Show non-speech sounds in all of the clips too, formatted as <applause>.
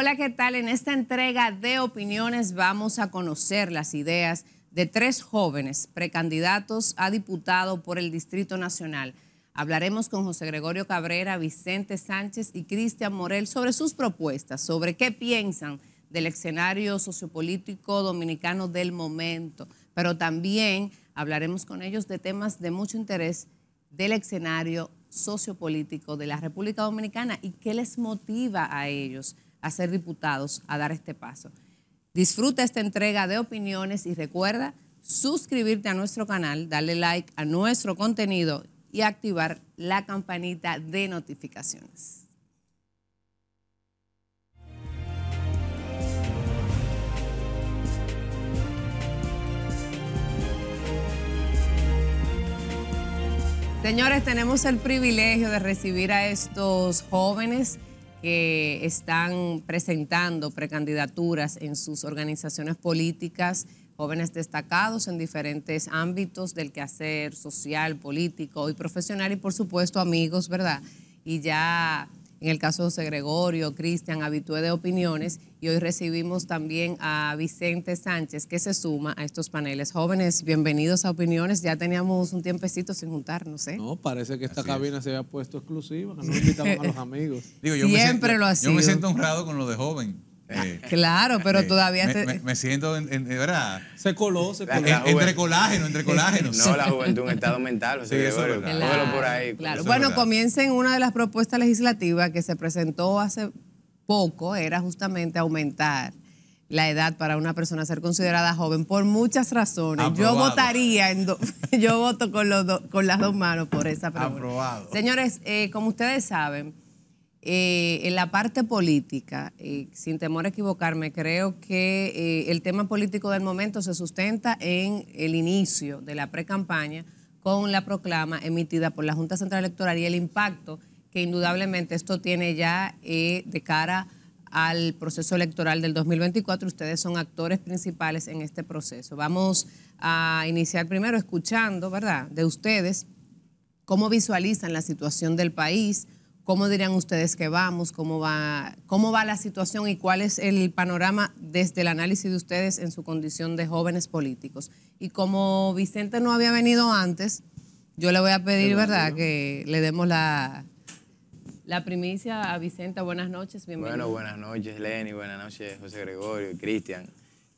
Hola, ¿qué tal? En esta entrega de opiniones vamos a conocer las ideas de tres jóvenes precandidatos a diputado por el Distrito Nacional. Hablaremos con José Gregorio Cabrera, Vicente Sánchez y Cristian Morel sobre sus propuestas, sobre qué piensan del escenario sociopolítico dominicano del momento, pero también hablaremos con ellos de temas de mucho interés del escenario sociopolítico de la República Dominicana y qué les motiva a ellos a ser diputados a dar este paso. Disfruta esta entrega de opiniones y recuerda suscribirte a nuestro canal, darle like a nuestro contenido y activar la campanita de notificaciones. Señores, tenemos el privilegio de recibir a estos jóvenes que están presentando precandidaturas en sus organizaciones políticas, jóvenes destacados en diferentes ámbitos del quehacer social, político y profesional y por supuesto amigos, ¿verdad? Y ya en el caso de José Gregorio, Cristian, habitué de opiniones, y hoy recibimos también a Vicente Sánchez, que se suma a estos paneles. Jóvenes, bienvenidos a Opiniones, ya teníamos un tiempecito sin juntarnos, ¿eh? No, parece que esta cabina se había puesto exclusiva, que no invitamos a los amigos. Siempre lo ha sido. Yo me siento honrado con lo de joven claro, pero todavía me, siento, en, ¿verdad? Se coló, se entre colágeno, entre colágeno. no, la juventud un estado mental, sí, eso por ahí. Bueno, comiencen una de las propuestas legislativas que se presentó hace poco, era justamente aumentar la edad para una persona ser considerada joven por muchas razones. Yo votaría, <laughs> yo voto con, los con las dos manos por esa pregunta. Aprobado. Señores, eh, como ustedes saben... Eh, en la parte política, eh, sin temor a equivocarme, creo que eh, el tema político del momento se sustenta en el inicio de la precampaña con la proclama emitida por la Junta Central Electoral y el impacto que indudablemente esto tiene ya de cara al proceso electoral del 2024. Ustedes son actores principales en este proceso. Vamos a iniciar primero escuchando, ¿verdad?, de ustedes cómo visualizan la situación del país ¿Cómo dirían ustedes que vamos? ¿Cómo va, ¿Cómo va la situación y cuál es el panorama desde el análisis de ustedes en su condición de jóvenes políticos? Y como Vicente no había venido antes, yo le voy a pedir, ¿verdad?, que le demos la, la primicia a Vicente. Buenas noches, bienvenido. Bueno, buenas noches, Lenny, buenas noches, José Gregorio y Cristian.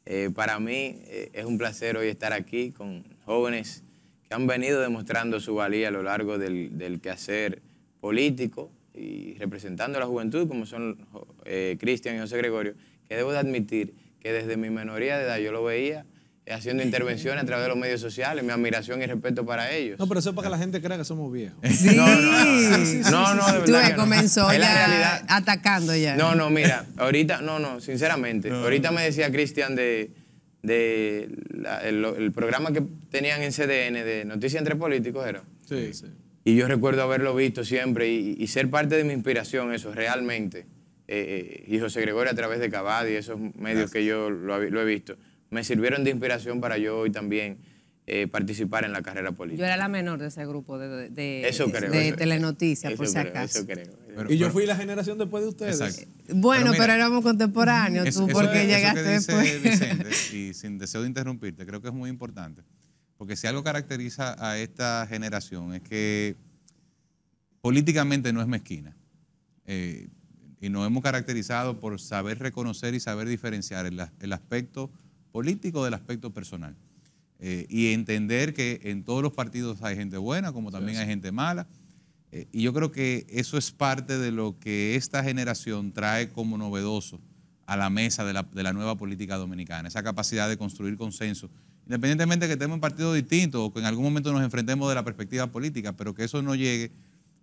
Eh, para mí eh, es un placer hoy estar aquí con jóvenes que han venido demostrando su valía a lo largo del, del quehacer político, y representando a la juventud, como son eh, Cristian y José Gregorio, que debo de admitir que desde mi menoría de edad yo lo veía eh, haciendo intervenciones a través de los medios sociales, mi admiración y respeto para ellos. No, pero eso es para que la gente crea que somos viejos. Sí. <laughs> No, no, no, Tú comenzó ya atacando ya. No, no, mira, <laughs> ahorita, no, no, sinceramente, ahorita me decía Cristian de, de el, el, programa que tenían en CDN de Noticias entre Políticos, ¿era? Sí, sí. Y yo recuerdo haberlo visto siempre y, ser parte de mi inspiración, eso realmente. Eh, eh y José Gregorio a través de Cabad y esos medios que yo lo, he visto, me sirvieron de inspiración para yo hoy también eh, participar en la carrera política. Yo era la menor de ese grupo de, de, Telenoticias, por si acaso. Eso creo. y yo fui la generación después de ustedes. Eh, bueno, pero, éramos contemporáneos, tú porque llegaste eso después. Vicente, y sin deseo de interrumpirte, creo que es muy importante porque si algo caracteriza a esta generación es que políticamente no es mezquina. Eh, y nos hemos caracterizado por saber reconocer y saber diferenciar el, aspecto político del aspecto personal. Eh, y entender que en todos los partidos hay gente buena, como también hay gente mala. Eh, y yo creo que eso es parte de lo que esta generación trae como novedoso a la mesa de la, de la nueva política dominicana, esa capacidad de construir consenso independientemente de que estemos en partidos distintos o que en algún momento nos enfrentemos de la perspectiva política, pero que eso no llegue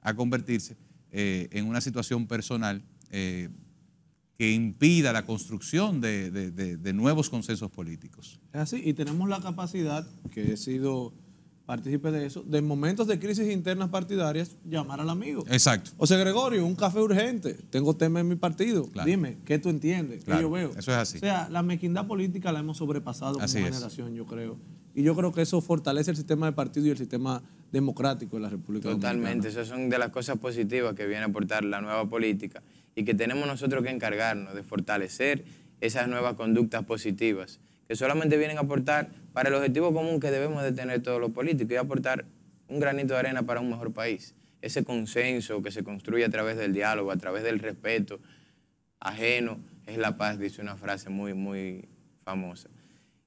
a convertirse eh, en una situación personal eh, que impida la construcción de, nuevos consensos políticos. Así, y tenemos la capacidad que he sido participe de eso, de momentos de crisis internas partidarias, llamar al amigo. Exacto. O sea, Gregorio, un café urgente, tengo tema en mi partido, dime, ¿qué tú entiendes? Claro. ¿Qué yo veo? Eso es así. O sea, la mequindad política la hemos sobrepasado como generación, yo creo. Y yo creo que eso fortalece el sistema de partido y el sistema democrático de la República Totalmente, esas son de las cosas positivas que viene a aportar la nueva política y que tenemos nosotros que encargarnos de fortalecer esas nuevas conductas positivas que solamente vienen a aportar para el objetivo común que debemos de tener todos los políticos y aportar un granito de arena para un mejor país. Ese consenso que se construye a través del diálogo, a través del respeto ajeno, es la paz, dice una frase muy, muy famosa.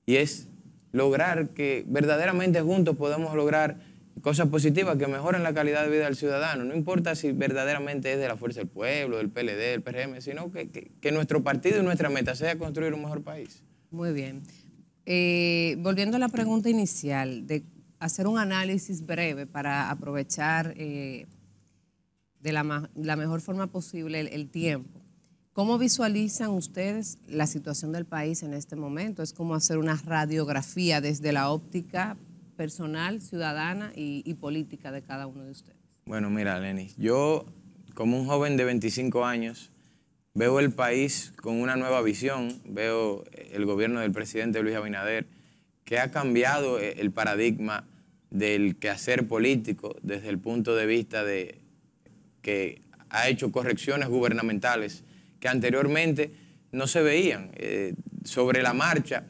Y es lograr que verdaderamente juntos podemos lograr cosas positivas que mejoren la calidad de vida del ciudadano. No importa si verdaderamente es de la Fuerza del Pueblo, del PLD, del PRM, sino que nuestro partido y nuestra meta sea construir un mejor país. Muy bien. Eh, volviendo a la pregunta inicial, de hacer un análisis breve para aprovechar eh, de la, mejor forma posible el, tiempo. ¿Cómo visualizan ustedes la situación del país en este momento? Es como hacer una radiografía desde la óptica personal, ciudadana y, política de cada uno de ustedes? Bueno, mira, Lenny, yo como un joven de 25 años Veo el país con una nueva visión, veo eh, el gobierno del presidente Luis Abinader, que ha cambiado eh, el paradigma del quehacer político desde el punto de vista de que ha hecho correcciones gubernamentales que anteriormente no se veían. Eh, sobre la marcha,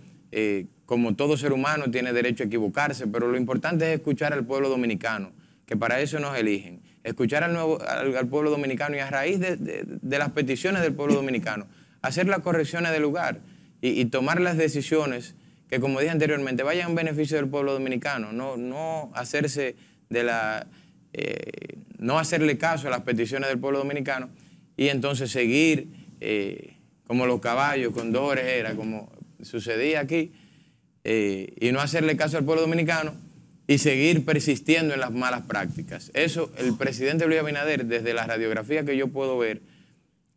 como todo ser humano tiene derecho a equivocarse, pero lo importante es escuchar al pueblo dominicano, que para eso nos eligen escuchar al, nuevo, al, pueblo dominicano y a raíz de, las peticiones del pueblo dominicano, hacer las correcciones del lugar y, tomar las decisiones que, como dije anteriormente, vayan en beneficio del pueblo dominicano, no, hacerse de la... Eh, no hacerle caso a las peticiones del pueblo dominicano y entonces seguir eh, como los caballos, con dos como sucedía aquí, eh, y no hacerle caso al pueblo dominicano y seguir persistiendo en las malas prácticas. Eso, el presidente Luis Abinader, desde la radiografía que yo puedo ver,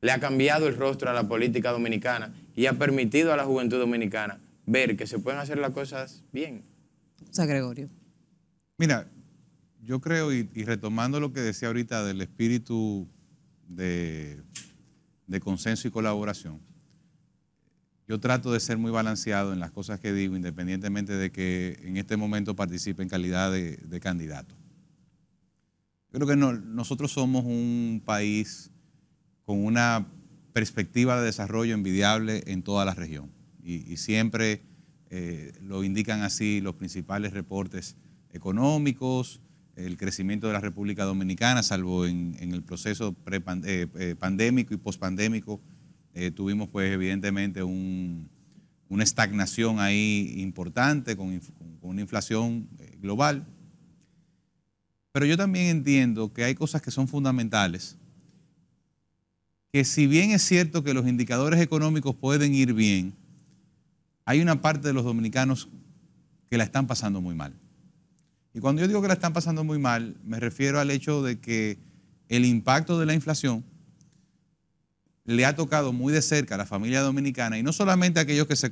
le ha cambiado el rostro a la política dominicana y ha permitido a la juventud dominicana ver que se pueden hacer las cosas bien. O Gregorio. Mira, yo creo, y, retomando lo que decía ahorita del espíritu de consenso y colaboración, yo trato de ser muy balanceado en las cosas que digo, independientemente de que en este momento participe en calidad de, candidato. creo que nosotros somos un país con una perspectiva de desarrollo envidiable en toda la región. Y, siempre eh, lo indican así los principales reportes económicos, el crecimiento de la República Dominicana, salvo en, el proceso eh, eh, pandémico y pospandémico eh, tuvimos pues evidentemente una estagnación ahí importante con, una inflación eh, global. Pero yo también entiendo que hay cosas que son fundamentales, que si bien es cierto que los indicadores económicos pueden ir bien, hay una parte de los dominicanos que la están pasando muy mal. Y cuando yo digo que la están pasando muy mal, me refiero al hecho de que el impacto de la inflación le ha tocado muy de cerca a la familia dominicana y no solamente a aquellos que se,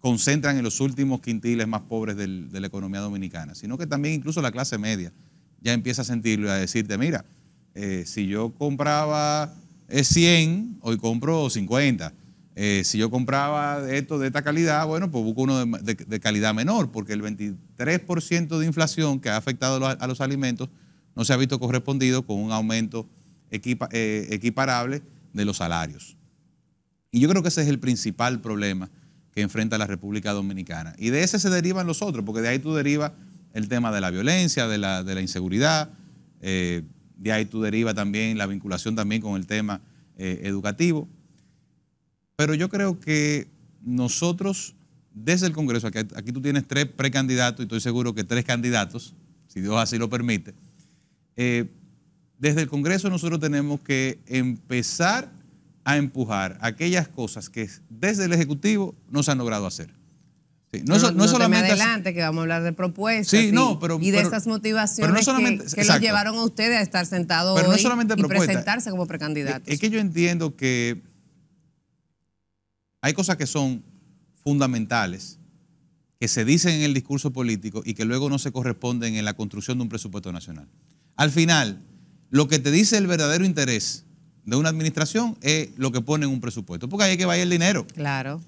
concentran en los últimos quintiles más pobres de la economía dominicana, sino que también incluso la clase media ya empieza a sentirlo y a decirte, mira, eh, si yo compraba 100, eh, hoy compro 50. Eh, si yo compraba esto de esta calidad, bueno, pues busco uno de, de calidad menor, porque el 23% de inflación que ha afectado a los alimentos no se ha visto correspondido con un aumento eh, equiparable de los salarios. Y yo creo que ese es el principal problema que enfrenta la República Dominicana. Y de ese se derivan los otros, porque de ahí tú derivas el tema de la violencia, de la, inseguridad, eh, de ahí tú derivas también la vinculación también con el tema eh, educativo. Pero yo creo que nosotros, desde el Congreso, aquí, aquí tú tienes tres precandidatos y estoy seguro que tres candidatos, si Dios así lo permite, desde el Congreso nosotros tenemos que empezar a empujar aquellas cosas que desde el Ejecutivo no se han logrado hacer. no, solamente adelante que vamos a hablar de propuestas y, de esas motivaciones que, los llevaron a ustedes a estar sentados hoy y presentarse como precandidatos. Es que yo entiendo que hay cosas que son fundamentales, que se dicen en el discurso político y que luego no se corresponden en la construcción de un presupuesto nacional. Al final, lo que te dice el verdadero interés de una administración es lo que pone en un presupuesto, porque ahí es que va el dinero. Claro.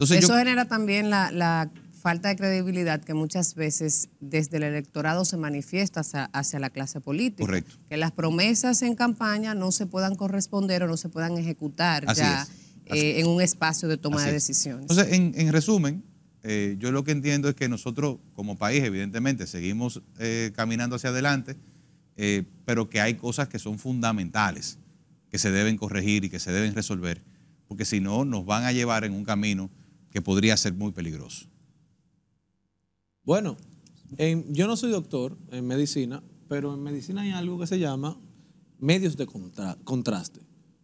Eso genera también la, falta de credibilidad que muchas veces desde el electorado se manifiesta hacia, la clase política. Correcto. Que las promesas en campaña no se puedan corresponder o no se puedan ejecutar ya eh, en un espacio de toma de decisiones. Entonces, en, resumen, eh, yo lo que entiendo es que nosotros como país, evidentemente, seguimos eh, caminando hacia adelante eh, pero que hay cosas que son fundamentales, que se deben corregir y que se deben resolver, porque si no nos van a llevar en un camino que podría ser muy peligroso. Bueno, yo no soy doctor en medicina, pero en medicina hay algo que se llama medios de contraste.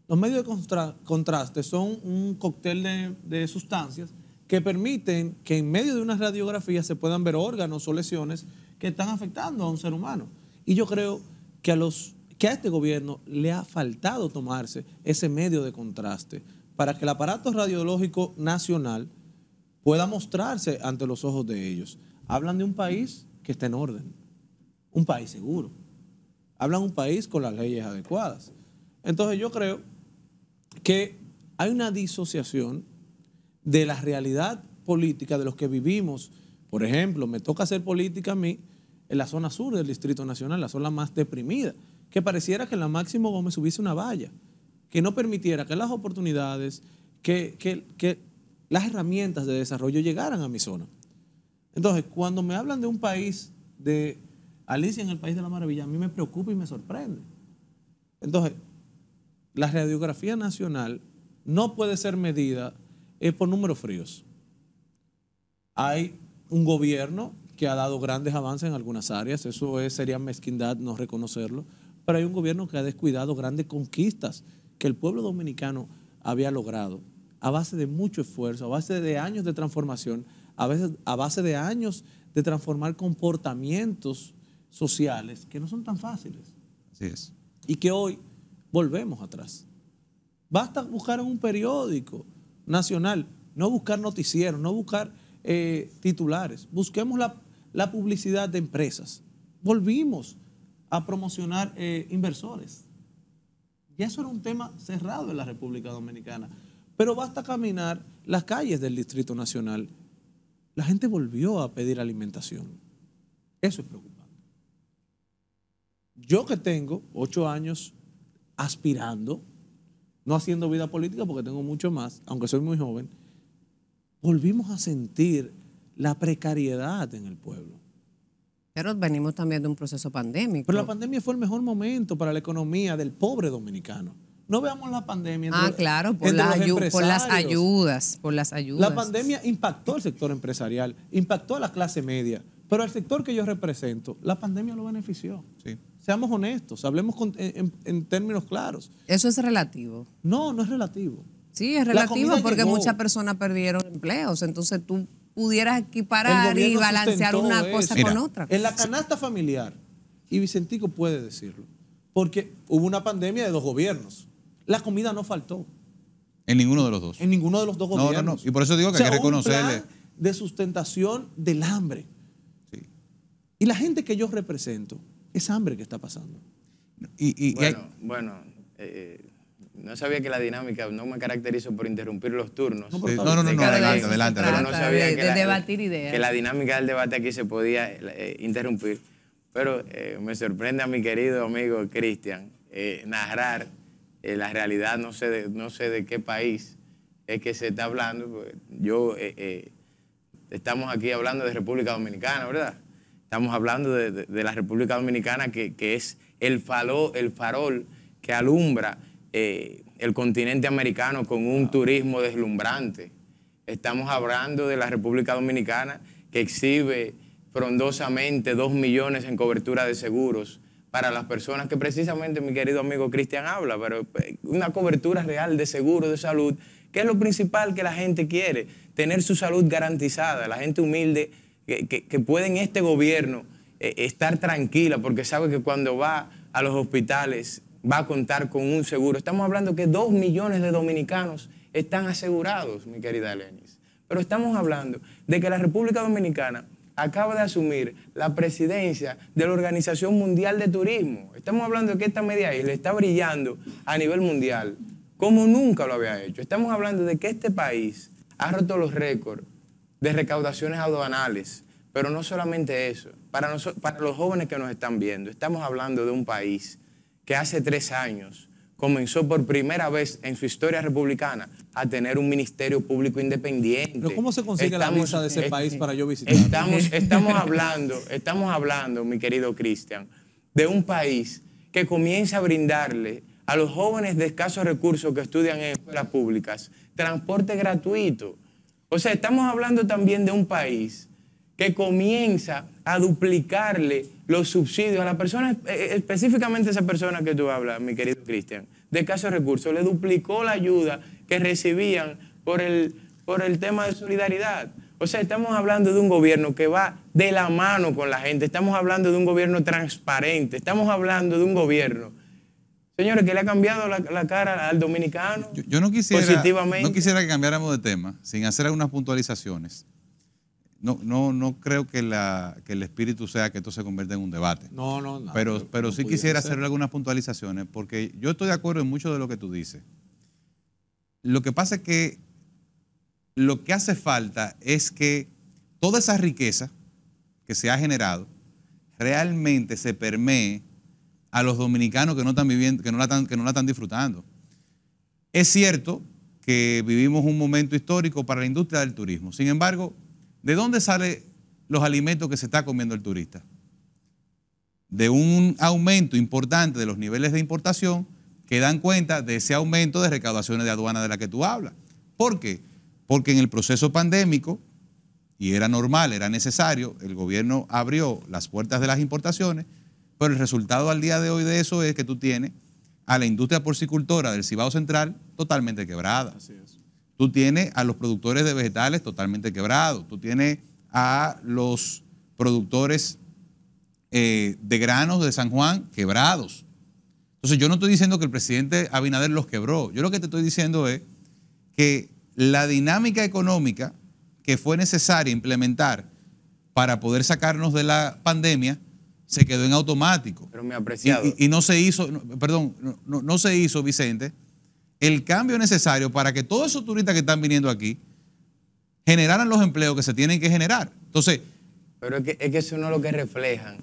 Los medios de contraste son un cóctel de, de sustancias que permiten que en medio de una radiografía se puedan ver órganos o lesiones que están afectando a un ser humano. Y yo creo que a, los, que a este gobierno le ha faltado tomarse ese medio de contraste para que el aparato radiológico nacional pueda mostrarse ante los ojos de ellos. Hablan de un país que está en orden, un país seguro. Hablan de un país con las leyes adecuadas. Entonces yo creo que hay una disociación de la realidad política de los que vivimos. Por ejemplo, me toca hacer política a mí en la zona sur del Distrito Nacional, la zona más deprimida, que pareciera que la Máximo Gómez hubiese una valla, que no permitiera que las oportunidades, que, que las herramientas de desarrollo llegaran a mi zona. Entonces, cuando me hablan de un país de Alicia en el País de la Maravilla, a mí me preocupa y me sorprende. Entonces, la radiografía nacional no puede ser medida eh, por números fríos. Hay un gobierno que ha dado grandes avances en algunas áreas, eso sería mezquindad no reconocerlo, pero hay un gobierno que ha descuidado grandes conquistas que el pueblo dominicano había logrado a base de mucho esfuerzo, a base de años de transformación, a, veces, a base de años de transformar comportamientos sociales que no son tan fáciles. Así es. Y que hoy volvemos atrás. Basta buscar en un periódico nacional, no buscar noticieros, no buscar eh, titulares. Busquemos la la publicidad de empresas. Volvimos a promocionar eh, inversores. Y eso era un tema cerrado en la República Dominicana. Pero basta caminar las calles del Distrito Nacional. La gente volvió a pedir alimentación. Eso es preocupante. Yo que tengo ocho años aspirando, no haciendo vida política porque tengo mucho más, aunque soy muy joven, volvimos a sentir la precariedad en el pueblo. Pero venimos también de un proceso pandémico. Pero la pandemia fue el mejor momento para la economía del pobre dominicano. No veamos la pandemia. ah, claro, por, las ayudas, por las ayudas. La pandemia impactó el sector empresarial, impactó a la clase media, pero al sector que yo represento, la pandemia lo benefició. Sí. Seamos honestos, hablemos en, términos claros. Eso es relativo. No, no es relativo. Sí, es relativo porque muchas personas perdieron empleos, entonces tú pudieras equiparar y balancear una cosa con otra. En la canasta familiar, y Vicentico puede decirlo, porque hubo una pandemia de dos gobiernos. La comida no faltó. En ninguno de los dos. En ninguno de los dos gobiernos. No, no, Y por eso digo que hay que reconocerle. de sustentación del hambre. Sí. Y la gente que yo represento es hambre que está pasando. Y, bueno, bueno eh, no sabía que la dinámica, no me caracterizo por interrumpir los turnos. No, no, no, adelante, adelante. de, que, la, debatir ideas. que la dinámica del debate aquí se podía eh, interrumpir. Pero eh, me sorprende a mi querido amigo Cristian eh, narrar la realidad, no sé, de, no sé de qué país es que se está hablando. Pues, yo, estamos aquí hablando de República Dominicana, ¿verdad? Estamos hablando de, la República Dominicana que, es el, falo, el farol que alumbra eh, el continente americano con un turismo deslumbrante. Estamos hablando de la República Dominicana que exhibe frondosamente dos millones en cobertura de seguros para las personas que precisamente mi querido amigo Cristian habla, pero eh, una cobertura real de seguro de salud, que es lo principal que la gente quiere, tener su salud garantizada, la gente humilde que, puede en este gobierno eh, estar tranquila porque sabe que cuando va a los hospitales va a contar con un seguro. Estamos hablando que dos millones de dominicanos están asegurados, mi querida Elenis. Pero estamos hablando de que la República Dominicana acaba de asumir la presidencia de la Organización Mundial de Turismo. Estamos hablando de que esta media isla está brillando a nivel mundial como nunca lo había hecho. Estamos hablando de que este país ha roto los récords de recaudaciones aduanales, pero no solamente eso, para, para los jóvenes que nos están viendo, estamos hablando de un país que hace tres años comenzó por primera vez en su historia republicana a tener un ministerio público independiente. cómo se consigue la bolsa de ese país para yo visitar? Estamos, hablando, estamos hablando, mi querido Cristian, de un país que comienza a brindarle a los jóvenes de escasos recursos que estudian en escuelas públicas transporte gratuito. O sea, estamos hablando también de un país que comienza a duplicarle los subsidios a la persona, eh, eh, específicamente esa persona que tú hablas, mi querido Cristian, de escasos recursos, le duplicó la ayuda que recibían por el, por el tema de solidaridad. O sea, estamos hablando de un gobierno que va de la mano con la gente, estamos hablando de un gobierno transparente, estamos hablando de un gobierno, señores, que le ha cambiado la, cara al dominicano. Yo, no, quisiera, no quisiera que cambiáramos de tema sin hacer algunas puntualizaciones no, no, no creo que, el espíritu sea que esto se convierta en un debate. No, no, no. Pero, pero, sí quisiera hacerle algunas puntualizaciones, porque yo estoy de acuerdo en mucho de lo que tú dices. Lo que pasa es que lo que hace falta es que toda esa riqueza que se ha generado realmente se permee a los dominicanos que no están viviendo, que no que no la están disfrutando. Es cierto que vivimos un momento histórico para la industria del turismo. Sin embargo, ¿De dónde salen los alimentos que se está comiendo el turista? De un aumento importante de los niveles de importación que dan cuenta de ese aumento de recaudaciones de aduana de la que tú hablas. ¿Por qué? Porque en el proceso pandémico, y era normal, era necesario, el gobierno abrió las puertas de las importaciones, pero el resultado al día de hoy de eso es que tú tienes a la industria porcicultora del Cibao Central totalmente quebrada. Tú tienes a los productores de vegetales totalmente quebrados. Tú tienes a los productores eh, de granos de San Juan quebrados. Entonces yo no estoy diciendo que el presidente Abinader los quebró. Yo lo que te estoy diciendo es que la dinámica económica que fue necesaria implementar para poder sacarnos de la pandemia se quedó en automático. Pero me apreciado. Y, no se hizo, perdón, no se hizo, Vicente, el cambio necesario para que todos esos turistas que están viniendo aquí generaran los empleos que se tienen que generar. Entonces. Pero es que, es eso no es lo que reflejan.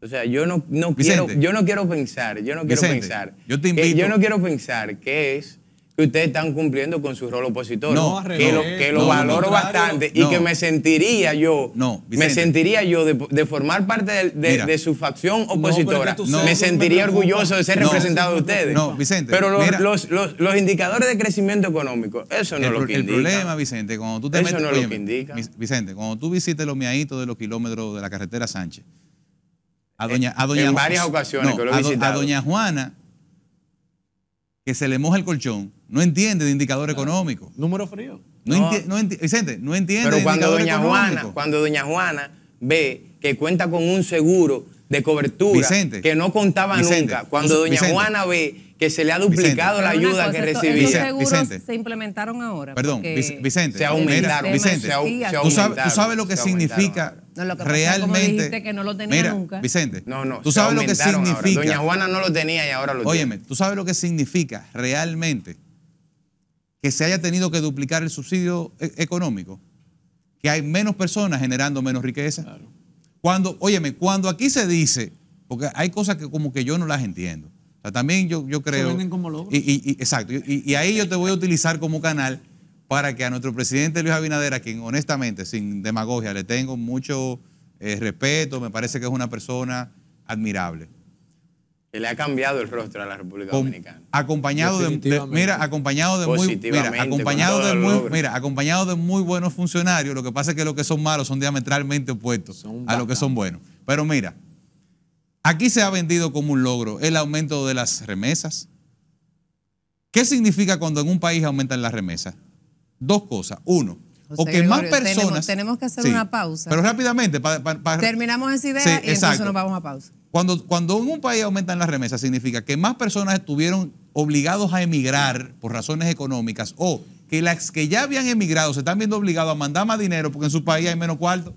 O sea, yo no, no quiero, yo no quiero pensar, yo no quiero pensar. Yo yo no quiero pensar que es ustedes están cumpliendo con su rol opositor. que lo, que lo valoro bastante y que me sentiría yo, me sentiría yo de, formar parte de, su facción opositora. me sentiría orgulloso de ser representado de ustedes. No, Vicente. Pero los, indicadores de crecimiento económico, eso no es lo que indica. problema, Vicente, cuando tú eso no lo que indica. Vicente, cuando tú visites los miaditos de los kilómetros de la carretera Sánchez, a doña, en varias ocasiones que lo a doña Juana que se le moja el colchón no entiende de indicador económico. Número frío. No, Vicente, no entiende. Pero cuando doña Juana, cuando doña Juana ve que cuenta con un seguro de cobertura que no contaba nunca, cuando doña Juana ve que se le ha duplicado la ayuda que recibía. Esos se implementaron ahora. Perdón, Vicente. Se aumentaron. Vicente, ¿tú, sabes, lo que significa no, lo que realmente. Vicente que no lo tenía mira, nunca. Vicente. No, no. Tú sabes lo que significa. Doña Juana no lo tenía y ahora lo tiene. Óyeme, tú sabes lo que significa realmente se haya tenido que duplicar el subsidio eh, económico, que hay menos personas generando menos riqueza. Cuando, óyeme, cuando aquí se dice, porque hay cosas que como que yo no las entiendo. también yo, yo creo. Y, exacto. Y, ahí yo te voy a utilizar como canal para que a nuestro presidente Luis Abinader, a quien honestamente, sin demagogia, le tengo mucho eh, respeto, me parece que es una persona admirable que le ha cambiado el rostro a la República Dominicana. Acompañado de, mira, acompañado de muy mira, acompañado de mira, acompañado de muy buenos funcionarios, lo que pasa es que los que son malos son diametralmente opuestos a los que son buenos. Pero mira, aquí se ha vendido como un logro el aumento de las remesas. ¿Qué significa cuando en un país aumentan las remesas? Dos cosas. Uno, o que más personas. Tenemos, que hacer una pausa. Pero rápidamente, para. Terminamos esa idea y entonces nos vamos a pausa. Cuando, en un país aumentan las remesas, significa que más personas estuvieron obligados a emigrar por razones económicas o que las que ya habían emigrado se están viendo obligados a mandar más dinero porque en su país hay menos cuarto.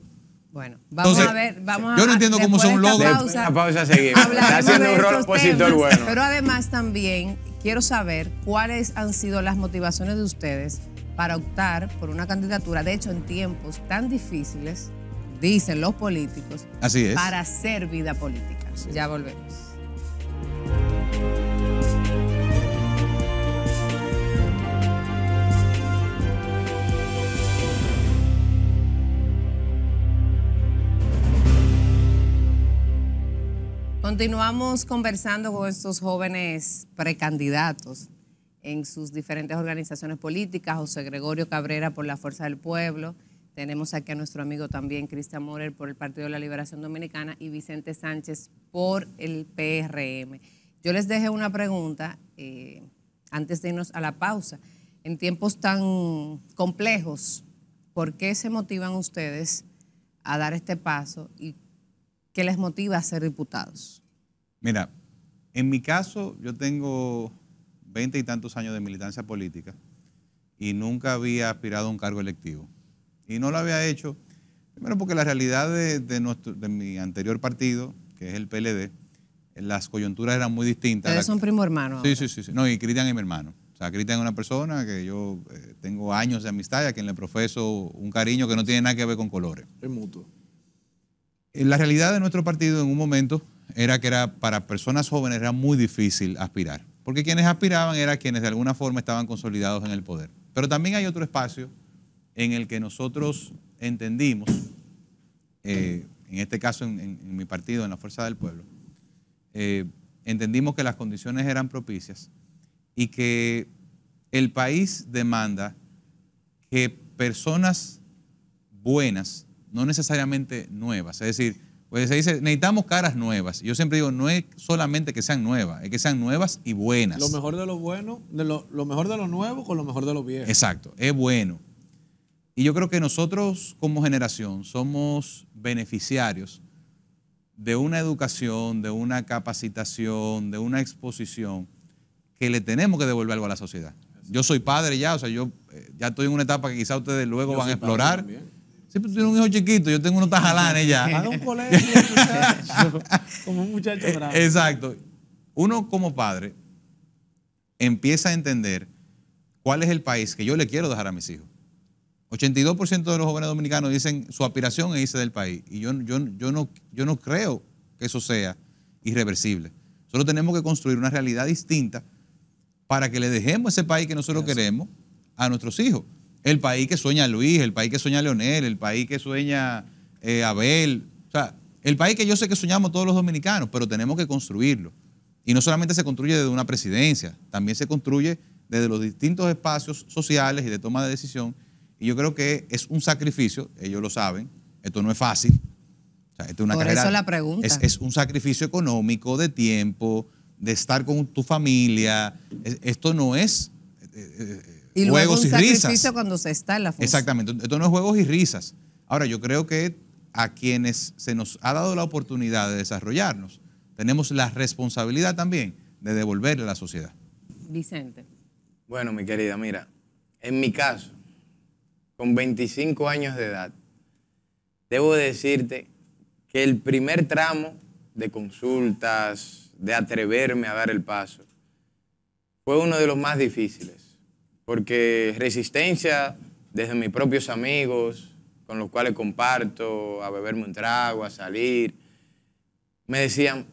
Bueno, vamos a ver, Yo no entiendo cómo son logros. la pausa seguimos. haciendo un rol Pero además también quiero saber cuáles han sido las motivaciones de ustedes para optar por una candidatura, de hecho en tiempos tan difíciles, dicen los políticos, para hacer vida política ya volvemos. Continuamos conversando con estos jóvenes precandidatos en sus diferentes organizaciones políticas, José Gregorio Cabrera por la Fuerza del Pueblo, tenemos aquí a nuestro amigo también Cristian Morel por el Partido de la Liberación Dominicana y Vicente Sánchez por el PRM. Yo les dejé una pregunta eh, antes de irnos a la pausa. En tiempos tan complejos, ¿por qué se motivan ustedes a dar este paso y qué les motiva a ser diputados? Mira, en mi caso yo tengo veinte y tantos años de militancia política y nunca había aspirado a un cargo electivo y no lo había hecho, primero porque la realidad de, nuestro, de mi anterior partido, que es el PLD, las coyunturas eran muy distintas. Ustedes son primo hermano. Sí, sí, sí, No, y Cristian es mi hermano. O sea, Cristian es una persona que yo eh, tengo años de amistad y a quien le profeso un cariño que no tiene nada que ver con colores. Es mutuo. Eh, la realidad de nuestro partido en un momento era que era para personas jóvenes era muy difícil aspirar, porque quienes aspiraban eran quienes de alguna forma estaban consolidados en el poder. Pero también hay otro espacio en el que nosotros entendimos, eh, en este caso en, mi partido, en la Fuerza del Pueblo, eh, entendimos que las condiciones eran propicias y que el país demanda que personas buenas, no necesariamente nuevas, es decir, pues se dice, necesitamos caras nuevas. Yo siempre digo, no es solamente que sean nuevas, es que sean nuevas y buenas. Lo mejor de lo bueno, de lo, lo mejor de lo nuevo con lo mejor de lo viejo. Exacto, es bueno. Y yo creo que nosotros como generación somos beneficiarios de una educación, de una capacitación, de una exposición que le tenemos que devolver algo a la sociedad. Yo soy padre ya, o sea, yo eh, ya estoy en una etapa que quizá ustedes luego van a explorar. Siempre tú tiene un hijo chiquito, yo tengo unos tajalanes ya. Haga un colegio, <laughs> como un muchacho eh, bravo. Exacto. Uno como padre empieza a entender cuál es el país que yo le quiero dejar a mis hijos. 82% de los jóvenes dominicanos dicen su aspiración es irse del país. Y yo, yo, yo, no, yo no creo que eso sea irreversible. Solo tenemos que construir una realidad distinta para que le dejemos ese país que nosotros queremos a nuestros hijos. El país que sueña Luis, el país que sueña Leonel, el país que sueña eh, Abel. O sea, el país que yo sé que soñamos todos los dominicanos, pero tenemos que construirlo. Y no solamente se construye desde una presidencia, también se construye desde los distintos espacios sociales y de toma de decisión y yo creo que es un sacrificio, ellos lo saben, esto no es fácil. es una Por eso la pregunta. Es, un sacrificio económico, de tiempo, de estar con tu familia. esto no es eh, eh, y luego juegos y risas. cuando se está en la Exactamente, esto no es juegos y risas. Ahora, yo creo que a quienes se nos ha dado la oportunidad de desarrollarnos, tenemos la responsabilidad también de devolverle a la sociedad. Vicente. Bueno, mi querida, mira, en mi caso, con 25 años de edad, debo decirte que el primer tramo de consultas, de atreverme a dar el paso, fue uno de los más difíciles, porque resistencia desde mis propios amigos, con los cuales comparto, a beberme un trago, a salir, me decían,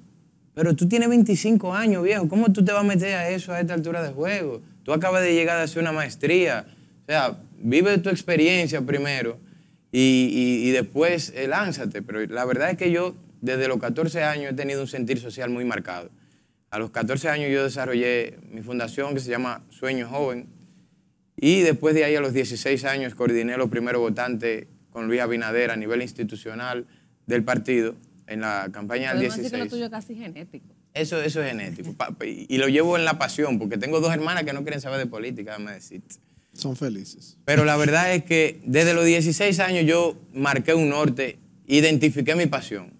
pero tú tienes 25 años, viejo, ¿cómo tú te vas a meter a eso a esta altura de juego? Tú acabas de llegar a hacer una maestría, o sea, vive tu experiencia primero y, después eh, lánzate. Pero la verdad es que yo desde los 14 años he tenido un sentir social muy marcado. A los 14 años yo desarrollé mi fundación que se llama Sueño Joven y después de ahí a los 16 años coordiné los primeros votantes con Luis Abinader a nivel institucional del partido en la campaña del 16. genético. Eso, eso es genético. y lo llevo en la pasión, porque tengo dos hermanas que no quieren saber de política, me decís. Son felices. Pero la verdad es que desde los 16 años yo marqué un norte, identifiqué mi pasión.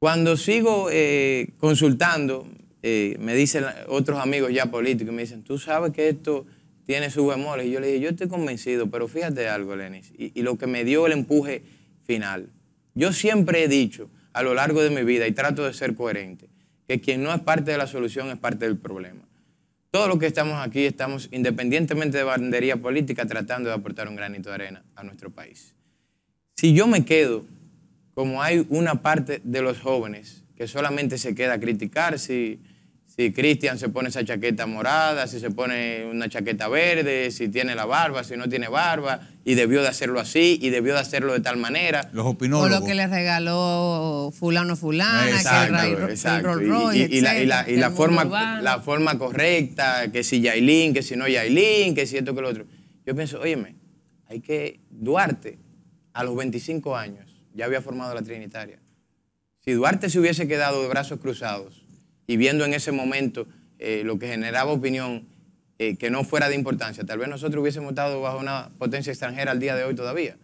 Cuando sigo eh, consultando, eh, me dicen otros amigos ya políticos, me dicen, tú sabes que esto tiene sus bemoles. Y yo le dije, yo estoy convencido, pero fíjate algo, Lenis, y lo que me dio el empuje final. Yo siempre he dicho a lo largo de mi vida, y trato de ser coherente, que quien no es parte de la solución es parte del problema todos los que estamos aquí estamos, independientemente de bandería política, tratando de aportar un granito de arena a nuestro país. Si yo me quedo, como hay una parte de los jóvenes que solamente se queda a criticar, si, si Cristian se pone esa chaqueta morada, si se pone una chaqueta verde, si tiene la barba, si no tiene barba, y debió de hacerlo así y debió de hacerlo de tal manera. Los opinólogos. O lo que le regaló fulano fulana, que Royce, y, y, la, forma, la forma correcta, que si Yailin, que si no Yailin, que si esto, que lo otro. Yo pienso, óyeme, hay que Duarte a los 25 años ya había formado la Trinitaria. Si Duarte se hubiese quedado de brazos cruzados y viendo en ese momento eh, lo que generaba opinión eh, que no fuera de importancia. Tal vez nosotros hubiésemos estado bajo una potencia extranjera al día de hoy todavía.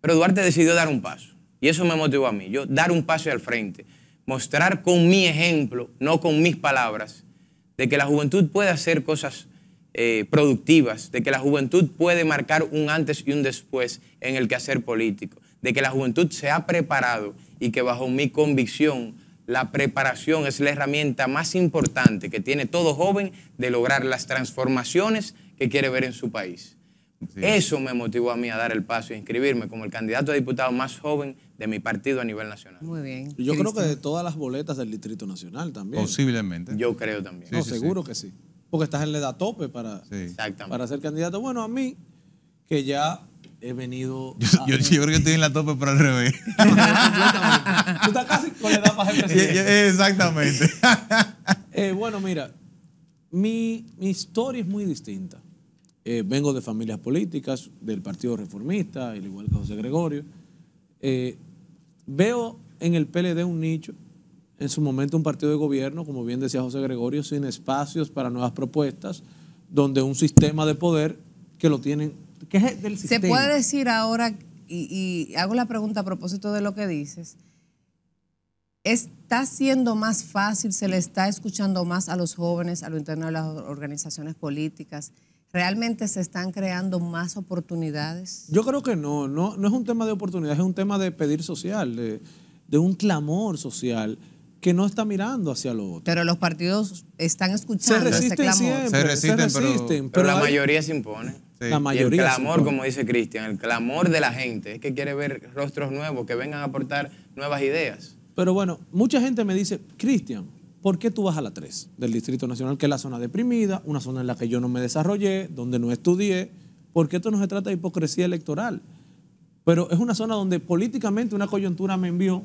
Pero Duarte decidió dar un paso. Y eso me motivó a mí. Yo dar un paso al frente. Mostrar con mi ejemplo, no con mis palabras, de que la juventud puede hacer cosas eh, productivas, de que la juventud puede marcar un antes y un después en el quehacer político, de que la juventud se ha preparado y que bajo mi convicción la preparación es la herramienta más importante que tiene todo joven de lograr las transformaciones que quiere ver en su país. Eso me motivó a mí a dar el paso y inscribirme como el candidato a diputado más joven de mi partido a nivel nacional. Muy bien. Yo creo que de todas las boletas del Distrito Nacional también. Posiblemente. Yo creo también. seguro que sí. Porque estás en la edad tope para, para ser candidato. Bueno, a mí, que ya he venido. Yo, creo que estoy en la tope, para al revés. <laughs> Tú estás casi con la edad <laughs> para presidente. Exactamente. <laughs> Eh, bueno, mira, mi, historia es muy distinta. Eh, vengo de familias políticas, del Partido Reformista, al igual que José Gregorio. Eh, veo en el PLD un nicho, en su momento un partido de gobierno, como bien decía José Gregorio, sin espacios para nuevas propuestas, donde un sistema de poder que lo tienen se puede decir ahora, y, hago la pregunta a propósito de lo que dices, está siendo más fácil, se le está escuchando más a los jóvenes, a lo interno de las organizaciones políticas. ¿Realmente se están creando más oportunidades? Yo creo que no, no, no es un tema de oportunidades, es un tema de pedir social, de, un clamor social que no está mirando hacia lo otro. Pero los partidos están escuchando ese clamor. se resisten, pero, la mayoría se impone el clamor, pues. como dice Cristian, el clamor de la gente es que quiere ver rostros nuevos, que vengan a aportar nuevas ideas. Pero bueno, mucha gente me dice, Cristian, ¿por qué tú vas a la 3 del Distrito Nacional, que es la zona deprimida, una zona en la que yo no me desarrollé, donde no estudié? ¿Por qué esto no se trata de hipocresía electoral. Pero es una zona donde políticamente una coyuntura me envió,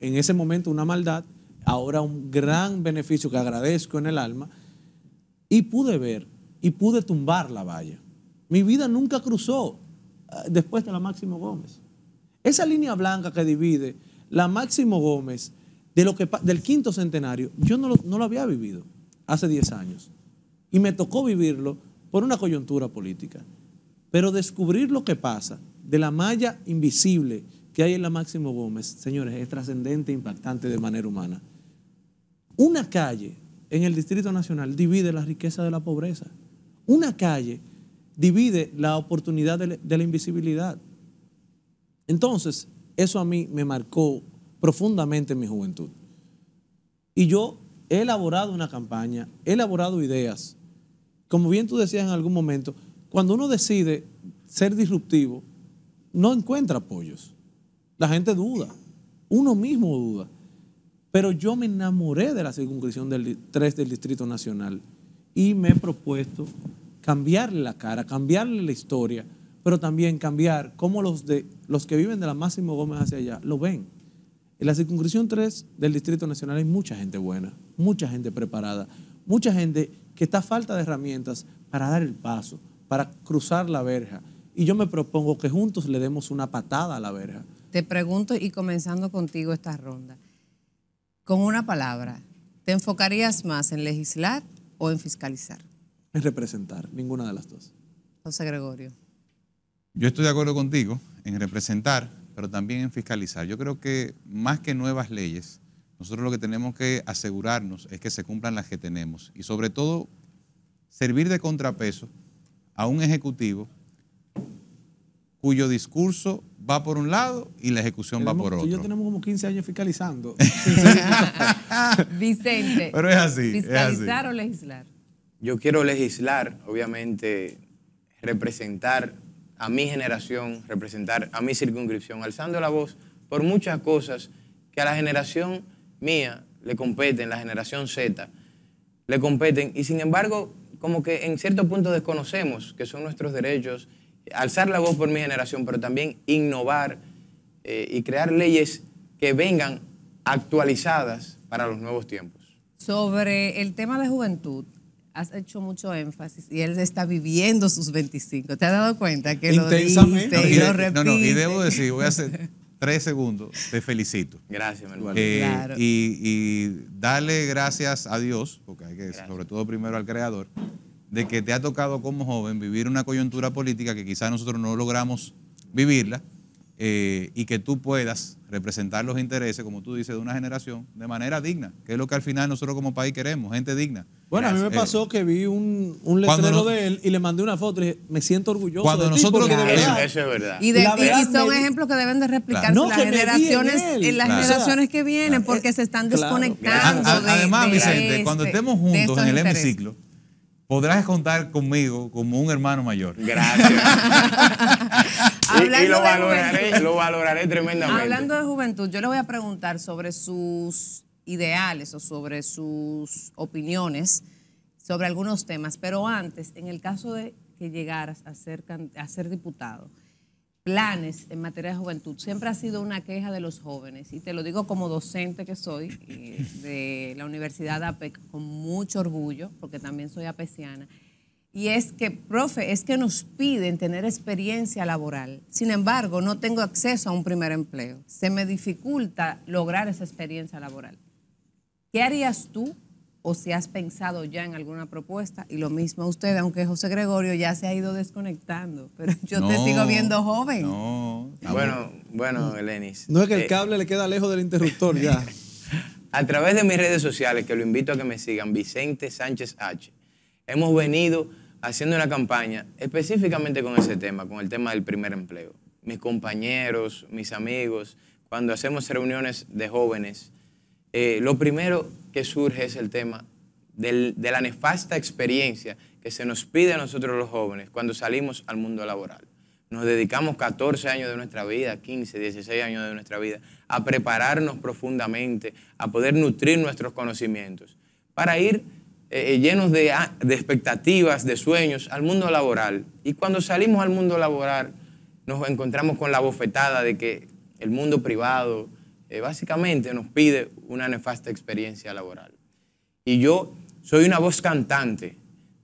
en ese momento una maldad, ahora un gran beneficio que agradezco en el alma, y pude ver y pude tumbar la valla. Mi vida nunca cruzó eh, después de la Máximo Gómez. Esa línea blanca que divide la Máximo Gómez de lo que, del quinto centenario, yo no lo, no lo había vivido hace 10 años. Y me tocó vivirlo por una coyuntura política. Pero descubrir lo que pasa de la malla invisible que hay en la Máximo Gómez, señores, es trascendente e impactante de manera humana. Una calle en el Distrito Nacional divide la riqueza de la pobreza. Una calle divide la oportunidad de la invisibilidad. Entonces, eso a mí me marcó profundamente en mi juventud. Y yo he elaborado una campaña, he elaborado ideas. Como bien tú decías en algún momento, cuando uno decide ser disruptivo, no encuentra apoyos. La gente duda, uno mismo duda. Pero yo me enamoré de la circunscripción del 3 del Distrito Nacional y me he propuesto cambiarle la cara, cambiarle la historia, pero también cambiar cómo los, de, los que viven de la Máximo Gómez hacia allá lo ven. En la circunscripción 3 del Distrito Nacional hay mucha gente buena, mucha gente preparada, mucha gente que está a falta de herramientas para dar el paso, para cruzar la verja. Y yo me propongo que juntos le demos una patada a la verja. Te pregunto, y comenzando contigo esta ronda, con una palabra, ¿te enfocarías más en legislar o en fiscalizar? representar, ninguna de las dos. José Gregorio. Yo estoy de acuerdo contigo en representar, pero también en fiscalizar. Yo creo que más que nuevas leyes, nosotros lo que tenemos que asegurarnos es que se cumplan las que tenemos y sobre todo servir de contrapeso a un ejecutivo cuyo discurso va por un lado y la ejecución va por otro. yo tenemos como 15 años fiscalizando. <laughs> Vicente. Pero es así. ¿Fiscalizar o legislar? yo quiero legislar, obviamente, representar a mi generación, representar a mi circunscripción, alzando la voz por muchas cosas que a la generación mía le competen, la generación Z le competen, y sin embargo, como que en cierto punto desconocemos que son nuestros derechos, alzar la voz por mi generación, pero también innovar eh, y crear leyes que vengan actualizadas para los nuevos tiempos. Sobre el tema de juventud, has hecho mucho énfasis y él está viviendo sus 25. ¿Te has dado cuenta que lo intensamente y, lo No, no, y debo decir, voy a hacer tres segundos, te felicito. Gracias, mi eh, y, darle gracias a Dios, porque hay que, sobre todo primero al Creador, de que te ha tocado como joven vivir una coyuntura política que quizás nosotros no logramos vivirla eh, y que tú puedas representar los intereses, como tú dices, de una generación de manera digna, que es lo que al final nosotros como país queremos, gente digna. Bueno, a mí me eh, pasó que vi un, un letrero de él y le mandé una foto dije, me siento orgulloso. Cuando de nosotros ti, eso, es verdad. Y, de, son ejemplos que deben de replicarse las generaciones, en, las generaciones que vienen, porque se están desconectando. además, Vicente, este, cuando estemos juntos en el hemiciclo, podrás contar conmigo como un hermano mayor. Gracias. <laughs> <laughs> y, y, lo valoraré, lo valoraré tremendamente. Hablando de juventud, yo le voy a preguntar sobre sus ideales o sobre sus opiniones sobre algunos temas, pero antes, en el caso de que llegaras a ser, diputado, planes en materia de juventud siempre ha sido una queja de los jóvenes, y te lo digo como docente que soy eh, de la Universidad APEC con mucho orgullo, porque también soy apeciana, y es que, profe, es que nos piden tener experiencia laboral, sin embargo, no tengo acceso a un primer empleo, se me dificulta lograr esa experiencia laboral. ¿Qué harías tú o si has pensado ya en alguna propuesta? Y lo mismo a usted, aunque José Gregorio ya se ha ido desconectando, pero <laughs> yo te sigo viendo joven. No, bueno, bueno, Elenis. No es que el eh, cable le queda lejos del interruptor ya. <laughs> a través de mis redes sociales, que lo invito a que me sigan, Vicente Sánchez H. Hemos venido haciendo una campaña específicamente con ese tema, con el tema del primer empleo. Mis compañeros, mis amigos, cuando hacemos reuniones de jóvenes, eh, lo primero que surge es el tema de la nefasta experiencia que se nos pide a nosotros los jóvenes cuando salimos al mundo laboral. Nos dedicamos 14 años de nuestra vida, 15, 16 años de nuestra vida, a prepararnos profundamente, a poder nutrir nuestros conocimientos, para ir eh, eh, llenos ah, de expectativas, de sueños al mundo laboral. Y cuando salimos al mundo laboral, nos encontramos con la bofetada de que el mundo privado, eh, básicamente nos pide una nefasta experiencia laboral. Y yo soy una voz cantante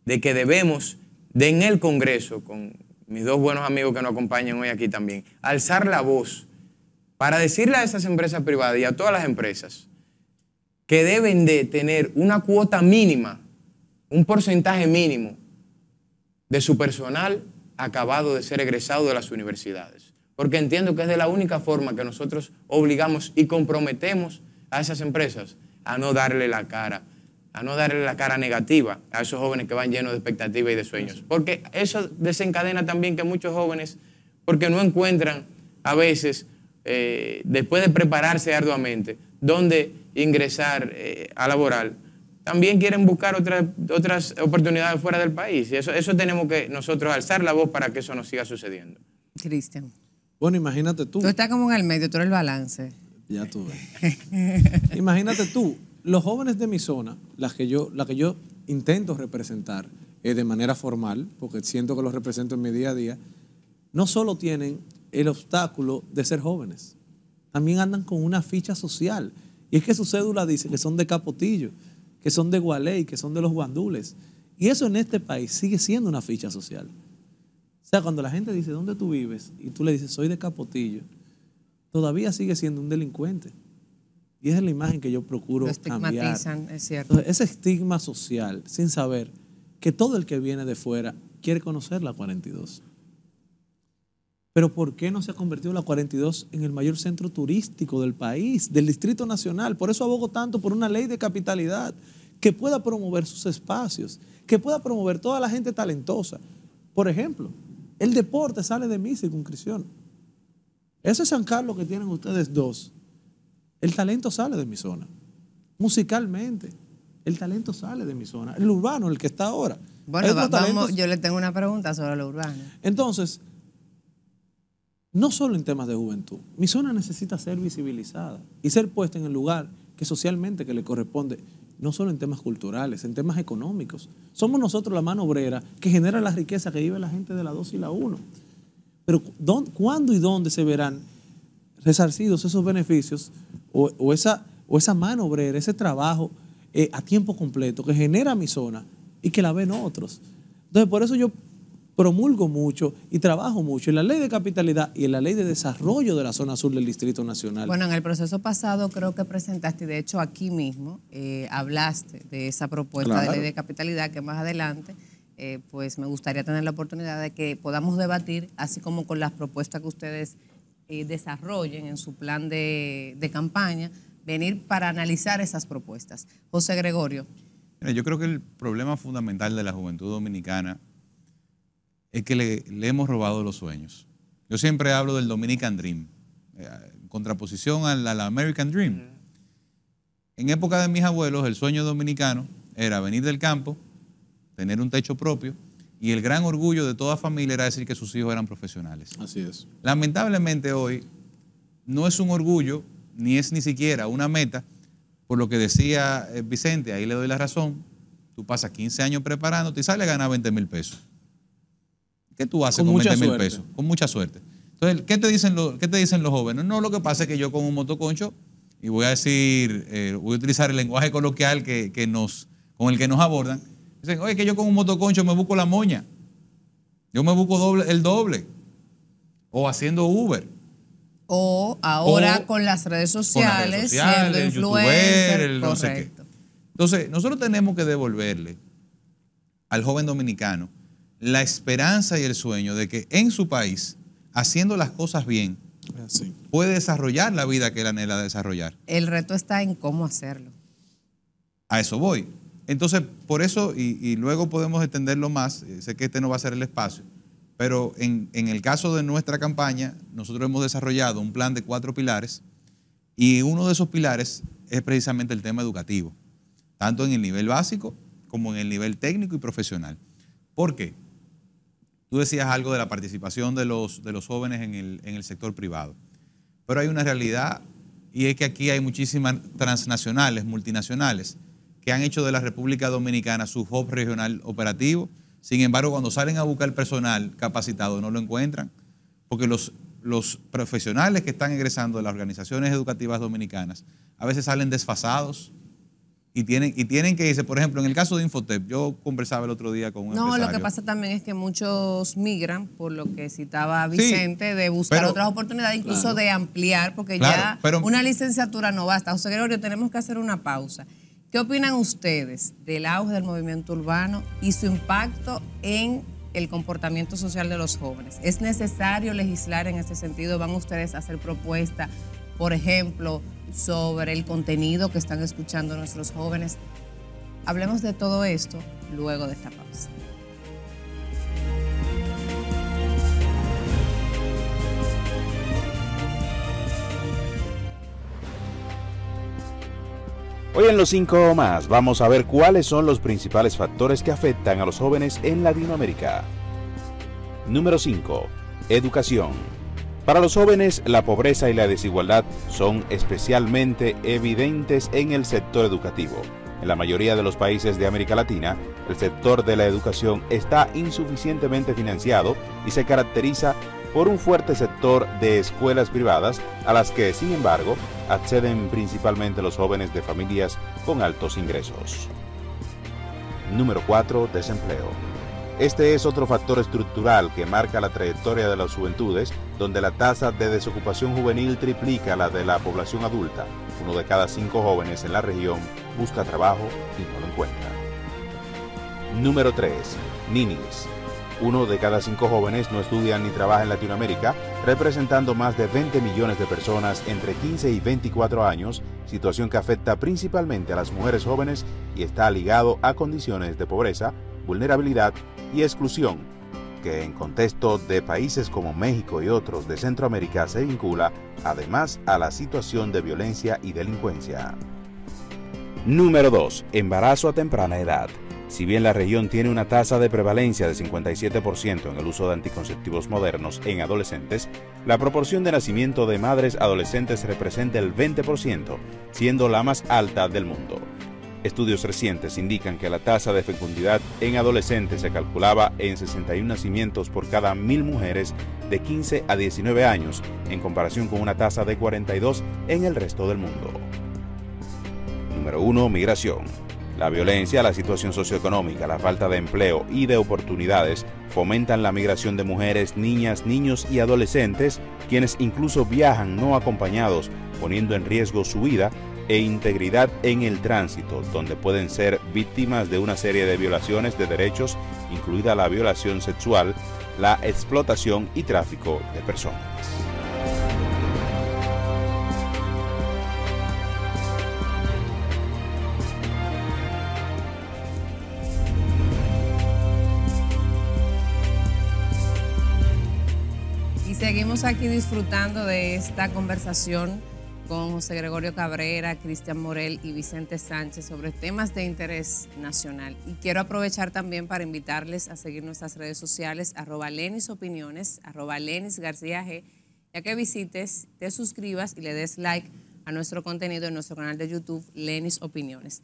de que debemos, de en el Congreso, con mis dos buenos amigos que nos acompañan hoy aquí también, alzar la voz para decirle a esas empresas privadas y a todas las empresas que deben de tener una cuota mínima, un porcentaje mínimo de su personal acabado de ser egresado de las universidades porque entiendo que es de la única forma que nosotros obligamos y comprometemos a esas empresas a no darle la cara, a no darle la cara negativa a esos jóvenes que van llenos de expectativas y de sueños. Porque eso desencadena también que muchos jóvenes, porque no encuentran a veces, eh, después de prepararse arduamente, dónde ingresar eh, a laboral, también quieren buscar otras, otras oportunidades fuera del país. Y eso, eso tenemos que nosotros alzar la voz para que eso no siga sucediendo. Cristian. Bueno, imagínate tú. Tú estás como en el medio, tú eres el balance. Ya tú ves. <laughs> imagínate tú, los jóvenes de mi zona, las que yo, que yo intento representar eh, de manera formal, porque siento que los represento en mi día a día, no solo tienen el obstáculo de ser jóvenes, también andan con una ficha social. Y es que su cédula dice que son de Capotillo, que son de Gualey, que son de los guandules. Y eso en este país sigue siendo una ficha social. O sea, cuando la gente dice, ¿dónde tú vives? Y tú le dices, soy de Capotillo, todavía sigue siendo un delincuente. Y esa es la imagen que yo procuro estigmatizan, es cierto. ese estigma social, sin saber que todo el que viene de fuera quiere conocer la 42. Pero ¿por qué no se ha convertido la 42 en el mayor centro turístico del país, del Distrito Nacional? Por eso abogo tanto por una ley de capitalidad que pueda promover sus espacios, que pueda promover toda la gente talentosa. Por ejemplo, el deporte sale de mi circunscripción. Ese San Carlos que tienen ustedes dos, el talento sale de mi zona. Musicalmente, el talento sale de mi zona. El urbano, el que está ahora. Bueno, yo le tengo una pregunta sobre lo urbano. Entonces, no solo en temas de juventud, mi zona necesita ser visibilizada y ser puesta en el lugar que socialmente que le corresponde no solo en temas culturales, en temas económicos. Somos nosotros la mano obrera que genera la riqueza que vive la gente de la 2 y la 1. Pero ¿cuándo y dónde se verán resarcidos esos beneficios o, esa, o esa, mano obrera, ese trabajo eh, a tiempo completo que genera mi zona y que la ven otros? Entonces, por eso yo promulgo mucho y trabajo mucho en la ley de capitalidad y en la ley de desarrollo de la zona sur del Distrito Nacional. Bueno, en el proceso pasado creo que presentaste, de hecho aquí mismo, eh, hablaste de esa propuesta de ley de capitalidad que más adelante, eh, pues me gustaría tener la oportunidad de que podamos debatir, así como con las propuestas que ustedes eh, desarrollen en su plan de, campaña, venir para analizar esas propuestas. José Gregorio. yo creo que el problema fundamental de la juventud dominicana es que le, hemos robado los sueños. Yo siempre hablo del Dominican Dream, eh, en contraposición al, la American Dream. En época de mis abuelos, el sueño dominicano era venir del campo, tener un techo propio, y el gran orgullo de toda familia era decir que sus hijos eran profesionales. Así es. Lamentablemente hoy no es un orgullo, ni es ni siquiera una meta, por lo que decía eh, Vicente, ahí le doy la razón, tú pasas 15 años preparándote y sale a ganar 20 mil pesos. ¿Qué tú haces con, 20 mil pesos? Con mucha suerte. Entonces, ¿qué te, dicen los, ¿qué te dicen los jóvenes? No, lo que pasa es que yo con un motoconcho, y voy a decir, eh, voy a utilizar el lenguaje coloquial que, nos, con el que nos abordan, dicen, oye, que yo con un motoconcho me busco la moña, yo me busco doble, el doble, o haciendo Uber. O ahora con las redes sociales, siendo influencer, sé Entonces, nosotros tenemos que devolverle al joven dominicano la esperanza y el sueño de que en su país, haciendo las cosas bien, ah, puede desarrollar la vida que él anhela desarrollar. El reto está en cómo hacerlo. A eso voy. Entonces, por eso, y, luego podemos extenderlo más, eh, sé que este no va a ser el espacio, pero en, en, el caso de nuestra campaña, nosotros hemos desarrollado un plan de cuatro pilares y uno de esos pilares es precisamente el tema educativo, tanto en el nivel básico como en el nivel técnico y profesional. ¿Por qué? Tú decías algo de la participación de los, jóvenes en el, sector privado, pero hay una realidad y es que aquí hay muchísimas transnacionales, multinacionales, que han hecho de la República Dominicana su hub regional operativo. Sin embargo, cuando salen a buscar personal capacitado no lo encuentran, porque los, los profesionales que están egresando de las organizaciones educativas dominicanas a veces salen desfasados, y tienen, y tienen que irse. Por ejemplo, en el caso de Infotep, yo conversaba el otro día con un No, lo que pasa también es que muchos migran, por lo que citaba Vicente, de buscar otras oportunidades, incluso de ampliar, porque ya una licenciatura no basta. José Gregorio, tenemos que hacer una pausa. ¿Qué opinan ustedes del auge del movimiento urbano y su impacto en el comportamiento social de los jóvenes? ¿Es necesario legislar en ese sentido? ¿Van ustedes a hacer propuestas? por ejemplo, sobre el contenido que están escuchando nuestros jóvenes. Hablemos de todo esto luego de esta pausa. Hoy en los 5 más vamos a ver cuáles son los principales factores que afectan a los jóvenes en Latinoamérica. Número 5. Educación. Para los jóvenes, la pobreza y la desigualdad son especialmente evidentes en el sector educativo. En la mayoría de los países de América Latina, el sector de la educación está insuficientemente financiado y se caracteriza por un fuerte sector de escuelas privadas a las que, sin embargo, acceden principalmente los jóvenes de familias con altos ingresos. Número 4. Desempleo. Este es otro factor estructural que marca la trayectoria de las juventudes, donde la tasa de desocupación juvenil triplica la de la población adulta. Uno de cada cinco jóvenes en la región busca trabajo y no lo encuentra. Número 3. Ninis. Uno de cada cinco jóvenes no estudia ni trabaja en Latinoamérica, representando más de 20 millones de personas entre 15 y 24 años, situación que afecta principalmente a las mujeres jóvenes y está ligado a condiciones de pobreza, vulnerabilidad y exclusión, que en contexto de países como México y otros de Centroamérica se vincula además a la situación de violencia y delincuencia. Número 2. Embarazo a temprana edad. Si bien la región tiene una tasa de prevalencia de 57% en el uso de anticonceptivos modernos en adolescentes, la proporción de nacimiento de madres adolescentes representa el 20%, siendo la más alta del mundo. Estudios recientes indican que la tasa de fecundidad en adolescentes se calculaba en 61 nacimientos por cada mil mujeres de 15 a 19 años, en comparación con una tasa de 42 en el resto del mundo. Número 1. Migración. La violencia, la situación socioeconómica, la falta de empleo y de oportunidades fomentan la migración de mujeres, niñas, niños y adolescentes, quienes incluso viajan no acompañados, poniendo en riesgo su vida e integridad en el tránsito, donde pueden ser víctimas de una serie de violaciones de derechos, incluida la violación sexual, la explotación y tráfico de personas. Y Seguimos aquí disfrutando de esta conversación con José Gregorio Cabrera, Cristian Morel y Vicente Sánchez sobre temas de interés nacional. Y quiero aprovechar también para invitarles a seguir nuestras redes sociales, arroba Lenis Opiniones, arroba Lenis García G, ya que visites, te suscribas y le des like a nuestro contenido en nuestro canal de YouTube, Lenis Opiniones.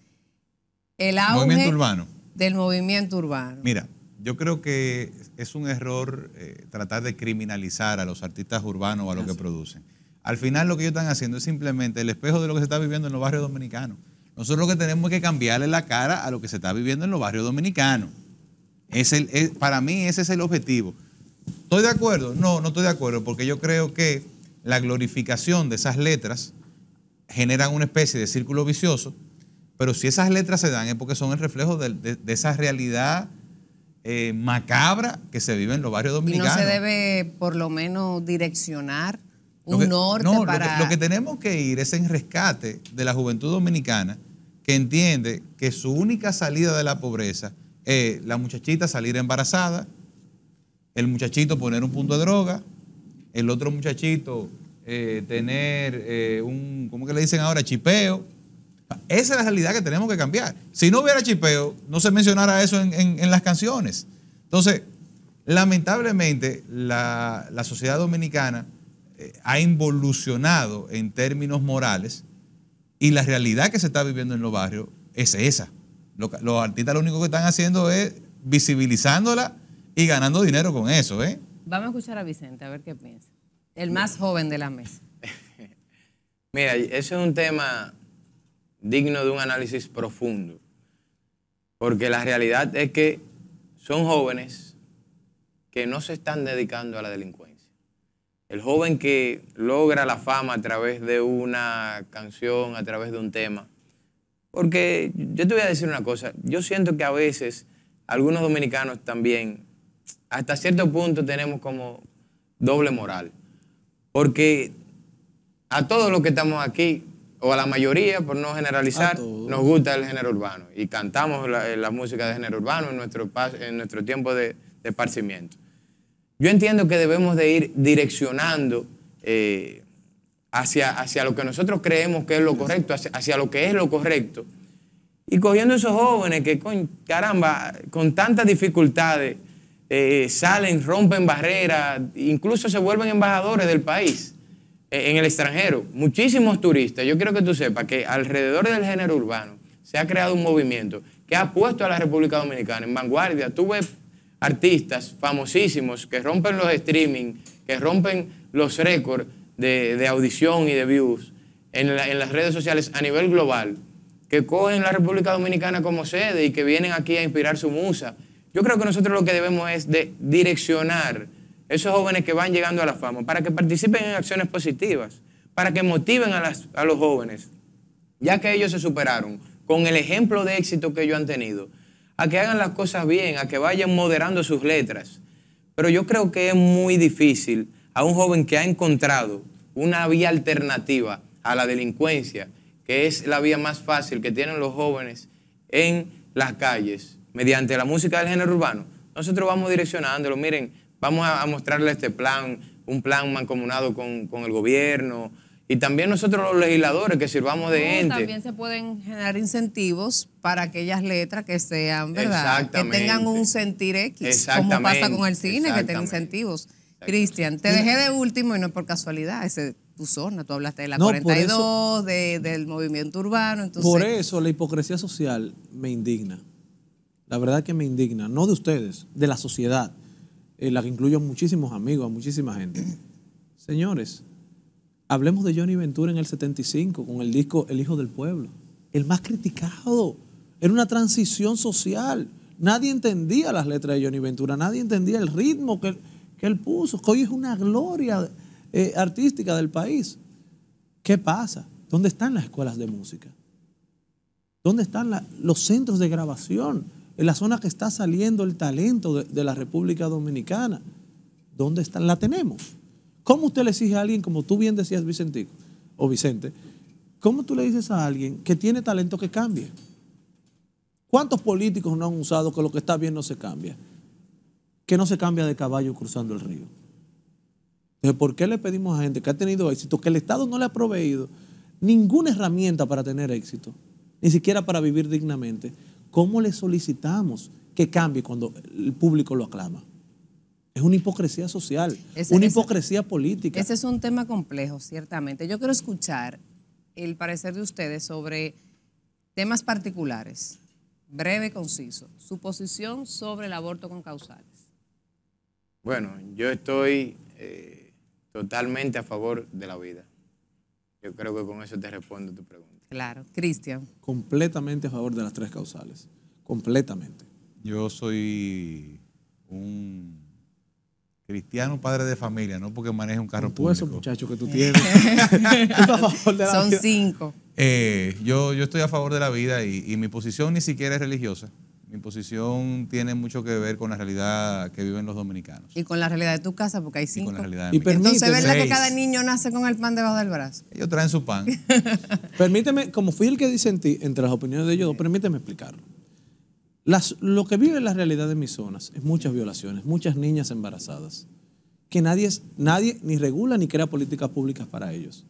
El auge urbano. Del movimiento urbano. Mira, yo creo que es un error eh, tratar de criminalizar a los artistas urbanos o a lo que producen al final lo que ellos están haciendo es simplemente el espejo de lo que se está viviendo en los barrios dominicanos. Nosotros lo que tenemos es que cambiarle la cara a lo que se está viviendo en los barrios dominicanos. para mí ese es el objetivo. ¿Estoy de acuerdo? No, no estoy de acuerdo, porque yo creo que la glorificación de esas letras generan una especie de círculo vicioso, pero si esas letras se dan es porque son el reflejo de, esa realidad eh, macabra que se vive en los barrios dominicanos. Y no se debe por lo menos direccionar un no, Lo que, tenemos que ir es en rescate de la juventud dominicana que entiende que su única salida de la pobreza es la muchachita salir embarazada, el muchachito poner un punto de droga, el otro muchachito eh, tener eh, un, ¿cómo que le dicen ahora? Chipeo. Esa es la realidad que tenemos que cambiar. Si no hubiera chipeo, no se mencionara eso en, las canciones. Entonces, lamentablemente, la sociedad dominicana eh, ha involucionado en términos morales y la realidad que se está viviendo en los barrios es esa. Los, artistas lo único que están haciendo es visibilizándola y ganando dinero con eso. ¿eh? Vamos a escuchar a Vicente, a ver qué piensa. El más joven de la mesa. <laughs> Mira, ese es un tema digno de un análisis profundo, porque la realidad es que son jóvenes que no se están dedicando a la delincuencia el joven que logra la fama a través de una canción, a través de un tema. Porque yo te voy a decir una cosa, yo siento que a veces algunos dominicanos también, hasta cierto punto tenemos como doble moral. Porque a todos los que estamos aquí, o a la mayoría, por no generalizar, nos gusta el género urbano y cantamos la, música de género urbano en nuestro, en nuestro tiempo de, de esparcimiento. Yo entiendo que debemos de ir direccionando eh, hacia, hacia lo que nosotros creemos que es lo correcto, hacia, lo que es lo correcto. Y cogiendo esos jóvenes que, con, caramba, con tantas dificultades eh, salen, rompen barreras, incluso se vuelven embajadores del país eh, en el extranjero. Muchísimos turistas. Yo quiero que tú sepas que alrededor del género urbano se ha creado un movimiento que ha puesto a la República Dominicana en vanguardia artistas famosísimos que rompen los streaming, que rompen los récords de, audición y de views en, en las redes sociales a nivel global, que cogen la República Dominicana como sede y que vienen aquí a inspirar su musa. Yo creo que nosotros lo que debemos es de direccionar esos jóvenes que van llegando a la fama para que participen en acciones positivas, para que motiven a, las, a los jóvenes, ya que ellos se superaron con el ejemplo de éxito que ellos han tenido a que hagan las cosas bien, a que vayan moderando sus letras. Pero yo creo que es muy difícil a un joven que ha encontrado una vía alternativa a la delincuencia, que es la vía más fácil que tienen los jóvenes en las calles, mediante la música del género urbano. Nosotros vamos direccionándolo, miren, vamos a, mostrarle este plan, un plan mancomunado con, con el gobierno, y también nosotros los legisladores que sirvamos de También se pueden generar incentivos para aquellas letras que sean, ¿verdad? Que tengan un sentir X, como pasa con el cine, que tiene incentivos. Cristian, te dejé de último y no es por casualidad, ese tu zona, tú hablaste de la 42, del movimiento urbano. Entonces... Por eso la hipocresía social me indigna. La verdad que me indigna, no de ustedes, de la sociedad, en eh, la que incluyo a muchísimos amigos, a muchísima gente. Señores, Hablemos de Johnny Ventura en el 75 con el disco El Hijo del Pueblo. El más criticado. Era una transición social. Nadie entendía las letras de Johnny Ventura, nadie entendía el ritmo que él, puso, hoy es una gloria eh, artística del país. ¿Qué pasa? ¿Dónde están las escuelas de música? ¿Dónde están los centros de grabación? En la zona que está saliendo el talento de la República Dominicana. ¿Dónde están? La tenemos. ¿Cómo usted le exige a alguien, como tú bien decías, Vicentico, o Vicente, cómo tú le dices a alguien que tiene talento que cambie? ¿Cuántos políticos no han usado que lo que está bien no se cambia? Que no se cambia de caballo cruzando el río. Entonces, ¿por qué le pedimos a gente que ha tenido éxito, que el Estado no le ha proveído ninguna herramienta para tener éxito, ni siquiera para vivir dignamente? ¿Cómo le solicitamos que cambie cuando el público lo aclama? Es una hipocresía social, una hipocresía política. Ese es un tema complejo, ciertamente. Yo quiero escuchar el parecer de ustedes sobre temas particulares, breve y conciso. Su posición sobre el aborto con causales. Bueno, yo estoy eh, totalmente a favor de la vida. Yo creo que con eso te respondo tu pregunta. Claro, Cristian. Completamente a favor de las tres causales. Completamente. Yo soy un Cristiano, padre de familia, no porque maneje un carro público. esos muchacho, que tú <laughs> tienes. Son cinco. Eh, yo, yo estoy a favor de la vida y, mi posición ni siquiera es religiosa. Mi posición tiene mucho que ver con la realidad que viven los dominicanos. Y con la realidad de tu casa, porque hay cinco. Y con la realidad que cada niño nace con el pan debajo del brazo? Ellos traen su pan. <laughs> permíteme, como fui el que dice ti, entre las opiniones de ellos, permíteme explicarlo lo que vive la realidad de mis zonas es muchas violaciones, muchas niñas embarazadas, que nadie, nadie ni regula ni crea políticas públicas para ellos.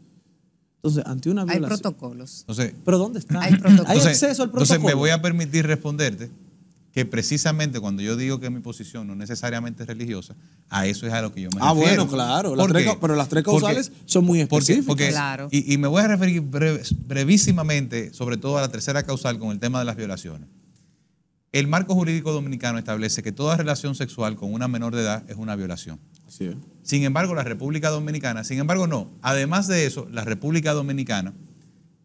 Entonces, ante una violación. Hay protocolos. ¿Pero dónde está? Hay, acceso al protocolo. Entonces, me voy a permitir responderte que precisamente cuando yo digo que mi posición no necesariamente religiosa, a eso es a lo que yo me refiero. Ah, bueno, claro. pero las tres causales son muy específicas. claro. y, me voy a referir brevísimamente, sobre todo a la tercera causal con el tema de las violaciones. El marco jurídico dominicano establece que toda relación sexual con una menor de edad es una violación. Sin embargo, la República Dominicana, sin embargo, no. Además de eso, la República Dominicana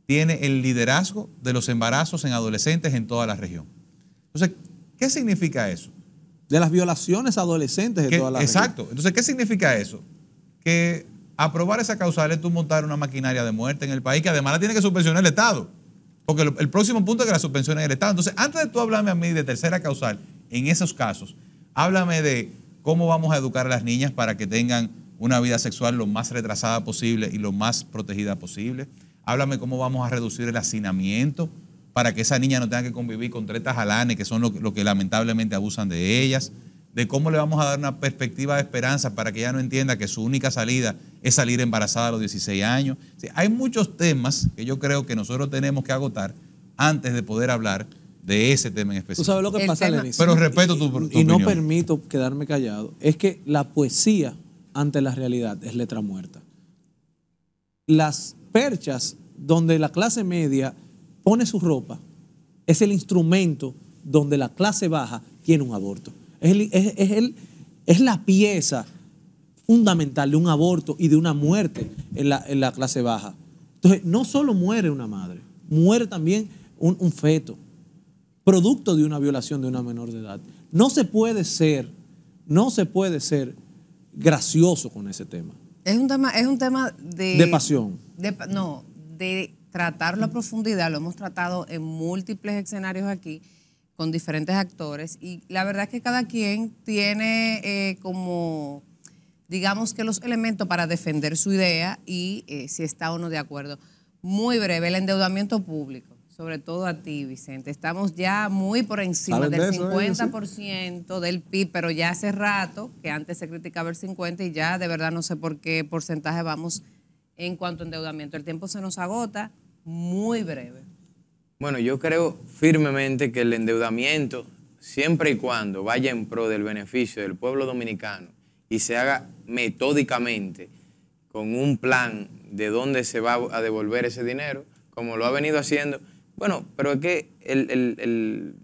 tiene el liderazgo de los embarazos en adolescentes en toda la región. Entonces, ¿qué significa eso? De las violaciones adolescentes en toda la región. Exacto. Entonces, ¿qué significa eso? Que aprobar esa causal es tú montar una maquinaria de muerte en el país que además la tiene que subvencionar el Estado. Porque el próximo punto es que la suspensión es el Estado. Entonces, antes de tú hablarme a mí de tercera causal, en esos casos, háblame de cómo vamos a educar a las niñas para que tengan una vida sexual lo más retrasada posible y lo más protegida posible. Háblame cómo vamos a reducir el hacinamiento para que esa niña no tenga que convivir con tretas alanes, que son lo que lamentablemente abusan de ellas de cómo le vamos a dar una perspectiva de esperanza para que ella no entienda que su única salida es salir embarazada a los 16 años. hay muchos temas que yo creo que nosotros tenemos que agotar antes de poder hablar de ese tema en específico. Tú sabes lo que pasa, Lenis. Pero respeto tu, Y no permito quedarme callado. Es que la poesía ante la realidad es letra muerta. Las perchas donde la clase media pone su ropa es el instrumento donde la clase baja tiene un aborto. Es, es, la pieza fundamental de un aborto y de una muerte en la, clase baja. Entonces, no solo muere una madre, muere también un, feto, producto de una violación de una menor de edad. No se puede ser, no se puede ser gracioso con ese tema. Es un tema, es un tema de. De pasión. De, no, de tratarlo a profundidad. Lo hemos tratado en múltiples escenarios aquí con diferentes actores y la verdad es que cada quien tiene eh, como, digamos que los elementos para defender su idea y eh, si está o no de acuerdo. Muy breve, el endeudamiento público, sobre todo a ti, Vicente. Estamos ya muy por encima del 50% eh? del PIB, pero ya hace rato que antes se criticaba el 50 y ya de verdad no sé por qué porcentaje vamos en cuanto a endeudamiento. El tiempo se nos agota, muy breve. Bueno, yo creo firmemente que el endeudamiento, siempre y cuando vaya en pro del beneficio del pueblo dominicano y se haga metódicamente con un plan de dónde se va a devolver ese dinero, como lo ha venido haciendo, bueno, pero es que el,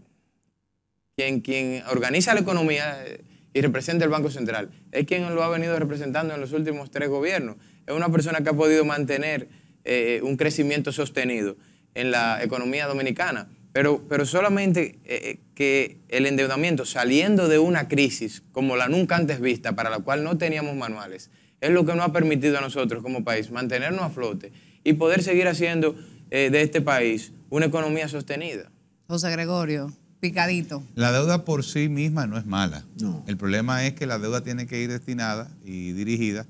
quien, organiza la economía eh, y representa el Banco Central es quien lo ha venido representando en los últimos tres gobiernos. Es una persona que ha podido mantener eh, un crecimiento sostenido en la economía dominicana. Pero, pero solamente eh, eh, que el endeudamiento saliendo de una crisis como la nunca antes vista, para la cual no teníamos manuales, es lo que nos ha permitido a nosotros como país mantenernos a flote y poder seguir haciendo eh, de este país una economía sostenida. José Gregorio, picadito. La deuda por sí misma no es mala. El problema es que la deuda tiene que ir destinada y dirigida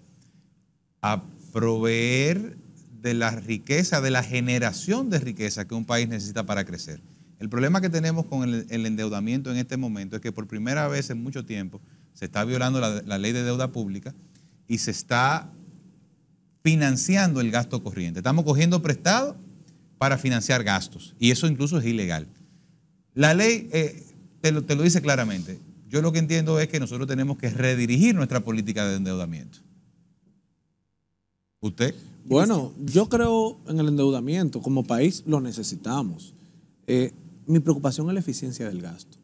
a proveer de la riqueza, de la generación de riqueza que un país necesita para crecer. El problema que tenemos con el, endeudamiento en este momento es que por primera vez en mucho tiempo se está violando la, ley de deuda pública y se está financiando el gasto corriente. Estamos cogiendo prestado para financiar gastos y eso incluso es ilegal. La ley eh, te, lo, te lo dice claramente. Yo lo que entiendo es que nosotros tenemos que redirigir nuestra política de endeudamiento. ¿Usted? Bueno, yo creo en el endeudamiento. Como país lo necesitamos. Eh, mi preocupación es la eficiencia del gasto.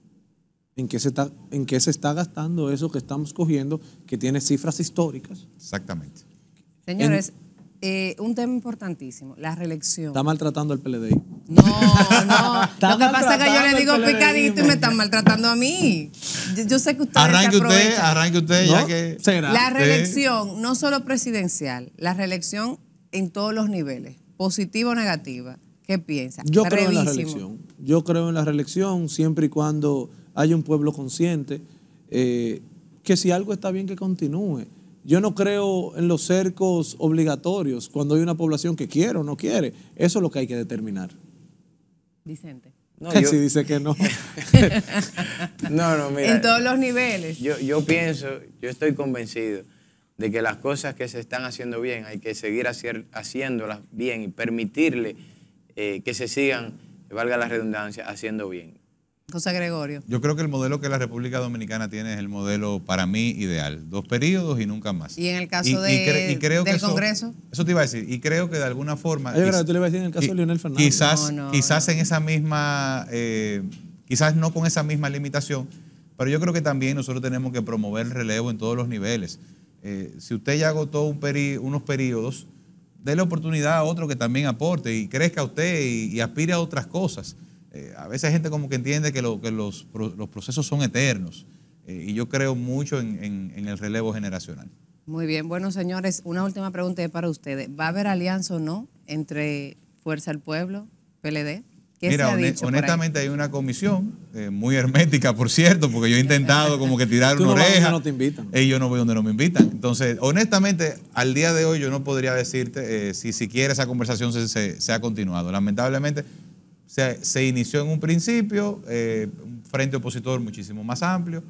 ¿En qué, se está, ¿En qué se está gastando eso que estamos cogiendo, que tiene cifras históricas? Exactamente. Señores, eh, un tema importantísimo, la reelección. Está maltratando al PLDI. No, no. <laughs> Lo que pasa es que yo le digo picadito y me están maltratando a mí. Yo, sé que ustedes arranque usted. Arranque usted, ya que. La reelección, no solo presidencial, la reelección en todos los niveles, positivo, o negativa. ¿Qué piensa? Yo creo en la reelección. Yo creo en la reelección siempre y cuando haya un pueblo consciente, eh, que si algo está bien que continúe. Yo no creo en los cercos obligatorios cuando hay una población que quiere o no quiere. Eso es lo que hay que determinar. Vicente. No, si dice que no. <laughs> no, no, mira. En todos los niveles. Yo, yo pienso, yo estoy convencido de que las cosas que se están haciendo bien hay que seguir haciéndolas bien y permitirle eh, que se sigan, valga la redundancia, haciendo bien. Cosa Gregorio. Yo creo que el modelo que la República Dominicana tiene es el modelo para mí ideal. Dos periodos y nunca más. ¿Y en el caso de, del Congreso? Eso, te iba a decir. Y creo que de alguna forma... tú le a decir en el caso de Leonel Fernández. Quizás, quizás en esa misma... Eh, quizás no con esa misma limitación, pero yo creo que también nosotros tenemos que promover el relevo en todos los niveles. Eh, si usted ya agotó unos periodos, déle oportunidad a otro que también aporte y crezca usted y, aspire a otras cosas. Eh, a veces hay gente como que entiende que, los, procesos son eternos eh, y yo creo mucho en, el relevo generacional. Muy bien, bueno señores, una última pregunta para ustedes. ¿Va a haber alianza o no entre Fuerza del Pueblo, PLD? Mira, honestamente hay una comisión, eh, muy hermética por cierto, porque yo he intentado como que tirar una oreja. No te invitan. Y yo no voy donde no me invitan. Entonces, honestamente, al día de hoy yo no podría decirte eh, si siquiera esa conversación se, ha continuado. Lamentablemente, se, inició en un principio, eh, un frente opositor muchísimo más amplio,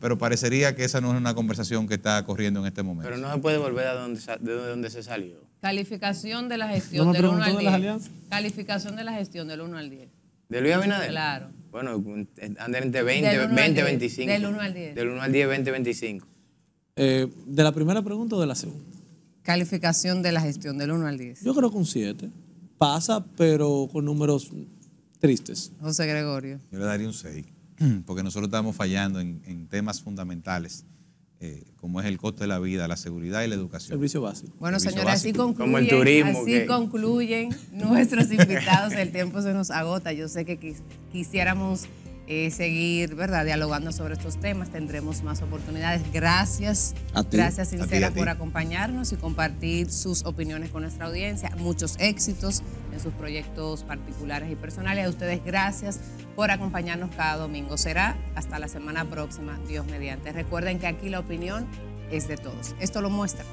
pero parecería que esa no es una conversación que está corriendo en este momento. Pero no se puede volver a donde, de donde se salió. Calificación de la gestión del 1 al 10. De Calificación de la gestión del 1 al 10. Luis Abinader? Claro. Bueno, eh, andar entre 20, 20 25. Del 1 al 10. Del 1 al 10, 20, 25. Eh, ¿De la primera pregunta o de la segunda? Calificación de la gestión del 1 al 10. Yo creo que un 7. Pasa, pero con números tristes. José Gregorio. Yo le daría un 6, <clears throat> porque nosotros estamos fallando en, en temas fundamentales. Eh, como es el costo de la vida, la seguridad y la educación. Servicio básico. Bueno, señores, así concluyen, así concluyen <laughs> nuestros invitados. El tiempo se nos agota. Yo sé que quisiéramos eh, seguir ¿verdad? dialogando sobre estos temas. Tendremos más oportunidades. Gracias. gracias, sincera, por acompañarnos y compartir sus opiniones con nuestra audiencia. Muchos éxitos en sus proyectos particulares y personales. A ustedes, gracias por acompañarnos cada domingo. Será hasta la semana próxima, Dios mediante. Recuerden que aquí la opinión es de todos. Esto lo muestra